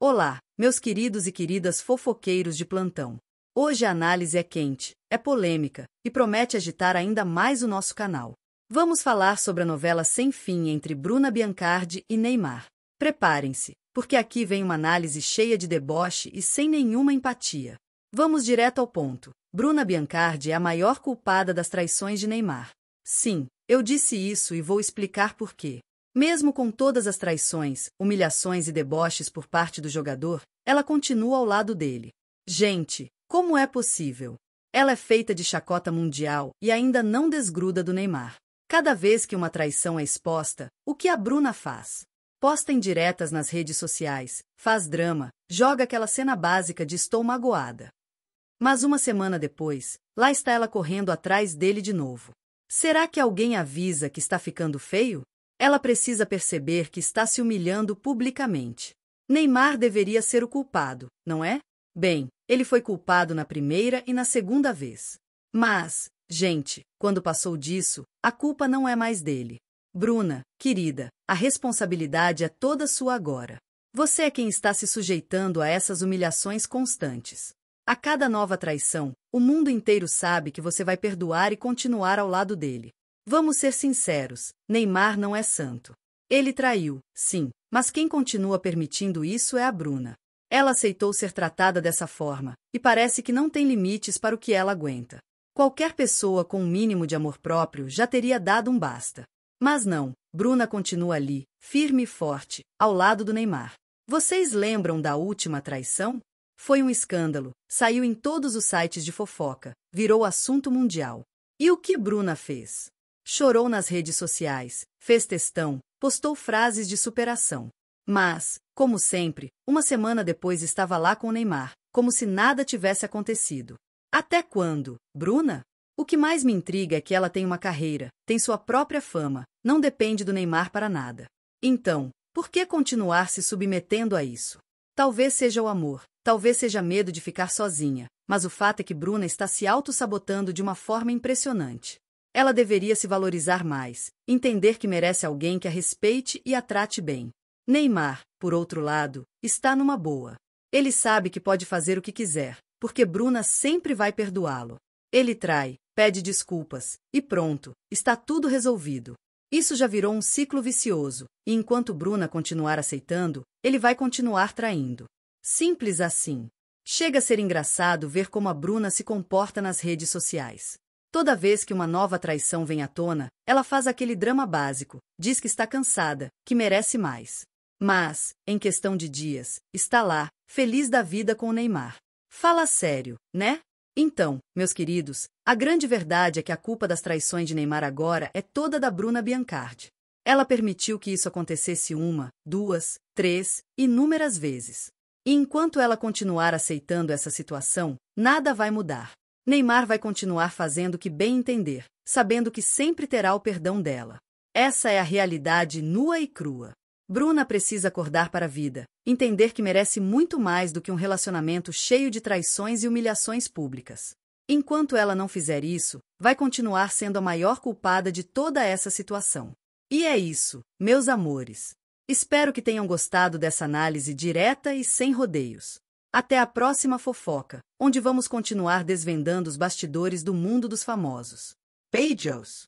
Olá, meus queridos e queridas fofoqueiros de plantão. Hoje a análise é quente, é polêmica e promete agitar ainda mais o nosso canal. Vamos falar sobre a novela sem fim entre Bruna Biancardi e Neymar. Preparem-se, porque aqui vem uma análise cheia de deboche e sem nenhuma empatia. Vamos direto ao ponto. Bruna Biancardi é a maior culpada das traições de Neymar. Sim, eu disse isso e vou explicar por quê. Mesmo com todas as traições, humilhações e deboches por parte do jogador, ela continua ao lado dele. Gente, como é possível? Ela é feita de chacota mundial e ainda não desgruda do Neymar. Cada vez que uma traição é exposta, o que a Bruna faz? Posta indiretas nas redes sociais, faz drama, joga aquela cena básica de estou magoada. Mas uma semana depois, lá está ela correndo atrás dele de novo. Será que alguém avisa que está ficando feio? Ela precisa perceber que está se humilhando publicamente. Neymar deveria ser o culpado, não é? Bem, ele foi culpado na primeira e na segunda vez. Mas, gente, quando passou disso, a culpa não é mais dele. Bruna, querida, a responsabilidade é toda sua agora. Você é quem está se sujeitando a essas humilhações constantes. A cada nova traição, o mundo inteiro sabe que você vai perdoar e continuar ao lado dele. Vamos ser sinceros, Neymar não é santo. Ele traiu, sim, mas quem continua permitindo isso é a Bruna. Ela aceitou ser tratada dessa forma, e parece que não tem limites para o que ela aguenta. Qualquer pessoa com um mínimo de amor próprio já teria dado um basta. Mas não, Bruna continua ali, firme e forte, ao lado do Neymar. Vocês lembram da última traição? Foi um escândalo, saiu em todos os sites de fofoca, virou assunto mundial. E o que Bruna fez? Chorou nas redes sociais, fez testão, postou frases de superação. Mas, como sempre, uma semana depois estava lá com Neymar, como se nada tivesse acontecido. Até quando, Bruna? O que mais me intriga é que ela tem uma carreira, tem sua própria fama, não depende do Neymar para nada. Então, por que continuar se submetendo a isso? Talvez seja o amor, talvez seja medo de ficar sozinha, mas o fato é que Bruna está se auto-sabotando de uma forma impressionante. Ela deveria se valorizar mais, entender que merece alguém que a respeite e a trate bem. Neymar, por outro lado, está numa boa. Ele sabe que pode fazer o que quiser, porque Bruna sempre vai perdoá-lo. Ele trai, pede desculpas, e pronto, está tudo resolvido. Isso já virou um ciclo vicioso, e enquanto Bruna continuar aceitando, ele vai continuar traindo. Simples assim. Chega a ser engraçado ver como a Bruna se comporta nas redes sociais. Toda vez que uma nova traição vem à tona, ela faz aquele drama básico, diz que está cansada, que merece mais. Mas, em questão de dias, está lá, feliz da vida com o Neymar. Fala sério, né? Então, meus queridos, a grande verdade é que a culpa das traições de Neymar agora é toda da Bruna Biancardi. Ela permitiu que isso acontecesse uma, duas, três, inúmeras vezes. E enquanto ela continuar aceitando essa situação, nada vai mudar. Neymar vai continuar fazendo o que bem entender, sabendo que sempre terá o perdão dela. Essa é a realidade nua e crua. Bruna precisa acordar para a vida, entender que merece muito mais do que um relacionamento cheio de traições e humilhações públicas. Enquanto ela não fizer isso, vai continuar sendo a maior culpada de toda essa situação. E é isso, meus amores. Espero que tenham gostado dessa análise direta e sem rodeios. Até a próxima fofoca, onde vamos continuar desvendando os bastidores do mundo dos famosos. Beijos!